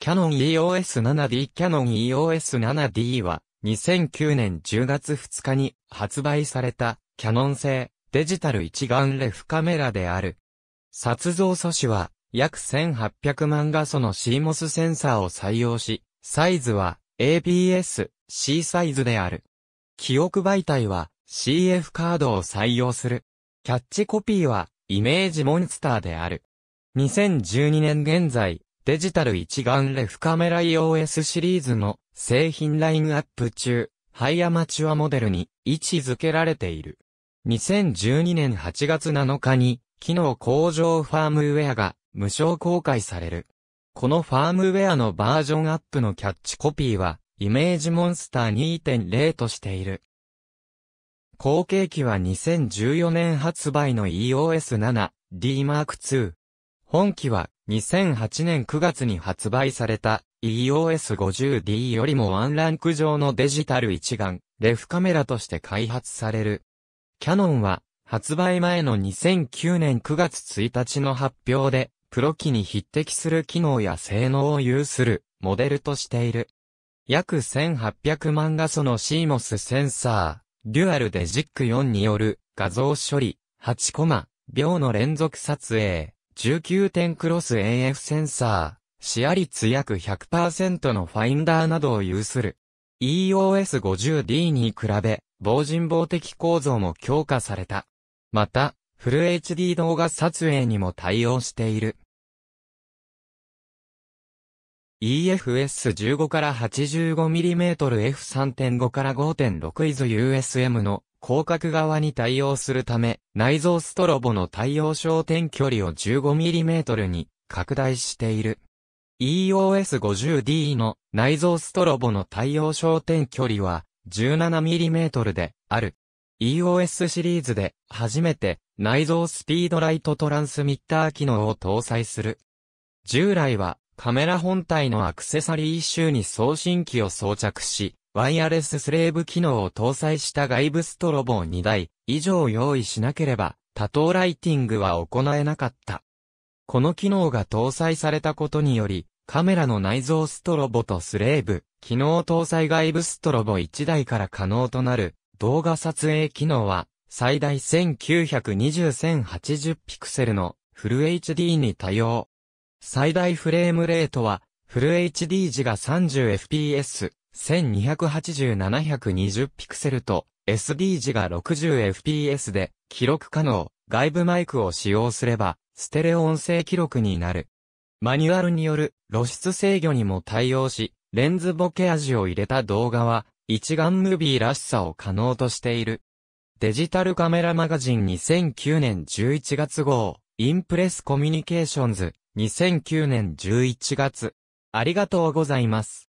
キャノン EOS7D キャノン EOS7D は2009年10月2日に発売されたキャノン製デジタル一眼レフカメラである。撮像素子は約1800万画素の CMOS センサーを採用し、サイズは ABS、C サイズである。記憶媒体は CF カードを採用する。キャッチコピーはイメージモンスターである。2012年現在、デジタル一眼レフカメラ EOS シリーズの製品ラインアップ中、ハイアマチュアモデルに位置づけられている。2012年8月7日に、機能向上ファームウェアが無償公開される。このファームウェアのバージョンアップのキャッチコピーは、イメージモンスター2.0としている。後継機は2014年発売の EOS7D Mark II。本機は2008年9月に発売された EOS50D よりもワンランク上のデジタル一眼、レフカメラとして開発される。キャノンは発売前の2009年9月1日の発表で、プロ機に匹敵する機能や性能を有するモデルとしている。約1800万画素の CMOS センサー、デュアルデジック4による画像処理、8コマ、秒の連続撮影。19点クロス AF センサー、視野率約100%のファインダーなどを有する。EOS50D に比べ、防塵防的構造も強化された。また、フル HD 動画撮影にも対応している。EFS15 から 85mm F3.5 から5.6 is USM の広角側に対応するため、内蔵ストロボの対応焦点距離を 15mm に拡大している。EOS50D の内蔵ストロボの対応焦点距離は 17mm である。EOS シリーズで初めて内蔵スピードライトトランスミッター機能を搭載する。従来はカメラ本体のアクセサリー一周に送信機を装着し、ワイヤレススレーブ機能を搭載した外部ストロボを2台以上用意しなければ多頭ライティングは行えなかった。この機能が搭載されたことにより、カメラの内蔵ストロボとスレーブ、機能搭載外部ストロボ1台から可能となる動画撮影機能は最大1920-1080ピクセルのフル HD に対応。最大フレームレートはフル HD 時が 30fps。1280-720ピクセルと SD 字が 60fps で記録可能外部マイクを使用すればステレオ音声記録になる。マニュアルによる露出制御にも対応しレンズボケ味を入れた動画は一眼ムービーらしさを可能としている。デジタルカメラマガジン2009年11月号インプレスコミュニケーションズ2009年11月ありがとうございます。